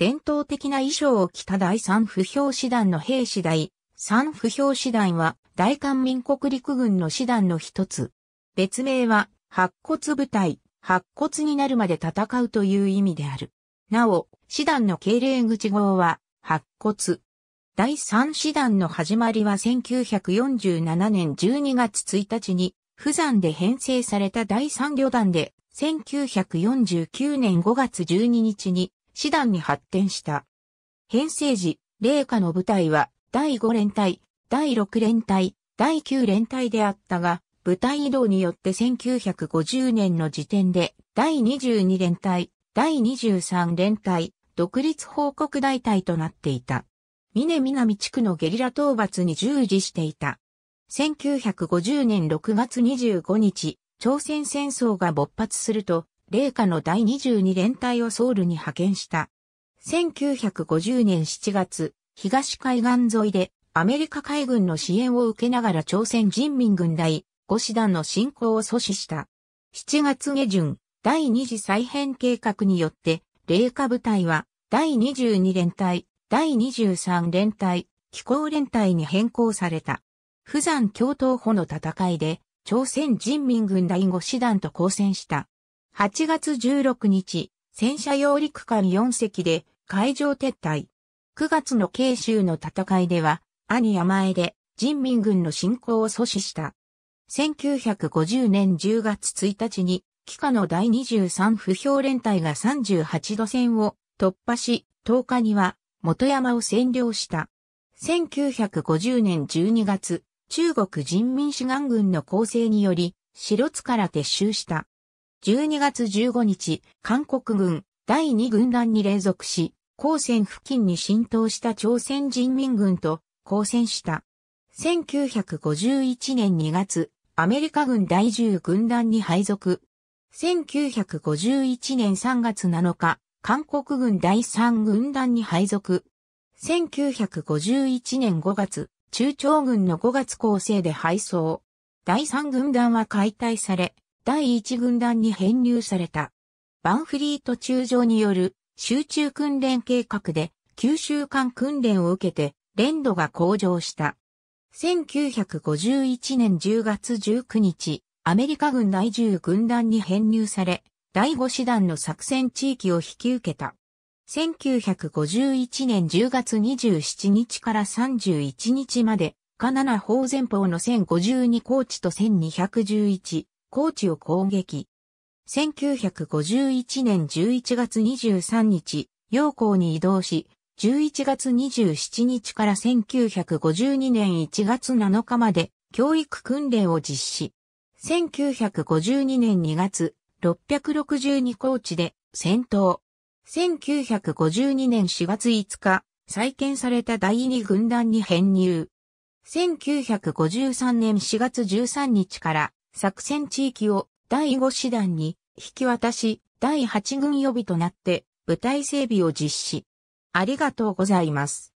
伝統的な衣装を着た第三不評師団の兵士第三不評師団は大韓民国陸軍の師団の一つ。別名は白骨部隊、白骨になるまで戦うという意味である。なお、師団の敬礼口号は白骨。第三師団の始まりは1947年12月1日に、不山で編成された第三旅団で、1949年5月12日に師団に発展した。編成時、霊下の部隊は第5連隊、第6連隊、第9連隊であったが、部隊移動によって1950年の時点で第22連隊、第23連隊、独立報告大隊となっていた。峰南地区のゲリラ討伐に従事していた。1950年6月25日、朝鮮戦争が勃発すると、霊下の第22連隊をソウルに派遣した。1950年7月、東海岸沿いでアメリカ海軍の支援を受けながら朝鮮人民軍第5師団の侵攻を阻止した。7月下旬、第2次再編計画によって、霊下部隊は第22連隊、第23連隊、気候連隊に変更された。普山共闘歩の戦いで、朝鮮人民軍第5師団と交戦した。8月16日、戦車用陸艦4隻で海上撤退。9月の慶州の戦いでは、兄山江で人民軍の侵攻を阻止した。1950年10月1日に、帰下の第23不評連隊が38度線を突破し、10日には元山を占領した。1950年12月、中国人民志願軍の構成により、白津から撤収した。12月15日、韓国軍第2軍団に連続し、高専付近に浸透した朝鮮人民軍と交戦した。1951年2月、アメリカ軍第10軍団に配属。1951年3月7日、韓国軍第3軍団に配属。1951年5月、中朝軍の5月構成で配送。第3軍団は解体され、第1軍団に編入された。バンフリート中将による集中訓練計画で9週間訓練を受けて練度が向上した。1951年10月19日、アメリカ軍第10軍団に編入され、第5師団の作戦地域を引き受けた。1951年10月27日から31日まで、カナナ法前方の1052高地と1211高知を攻撃。1951年11月23日、陽光に移動し、11月27日から1952年1月7日まで教育訓練を実施。1952年2月、662高地で戦闘。1952年4月5日、再建された第二軍団に編入。1953年4月13日から作戦地域を第5師団に引き渡し、第8軍予備となって部隊整備を実施。ありがとうございます。